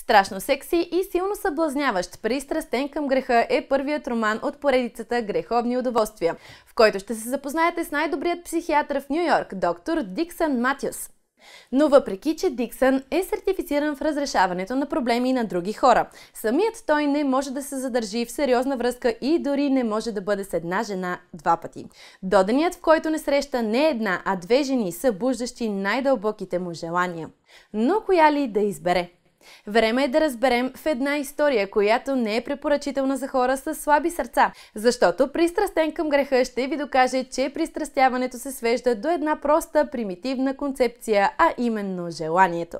Страшно секси и силно съблазняващ, пристрастен към греха е първият роман от поредицата Греховни удоволствия, в който ще се запознаете с най-добрият психиатър в Нью Йорк, доктор Диксън Матюс. Но въпреки, че Диксън е сертифициран в разрешаването на проблеми на други хора, самият той не може да се задържи в сериозна връзка и дори не може да бъде с една жена два пъти. Доденият, в който не среща не една, а две жени, събуждащи най-дълбоките му желания. Но коя ли да избере? Време е да разберем в една история, която не е препоръчителна за хора с слаби сърца, защото пристрастен към греха ще ви докаже, че пристрастяването се свежда до една проста, примитивна концепция, а именно желанието.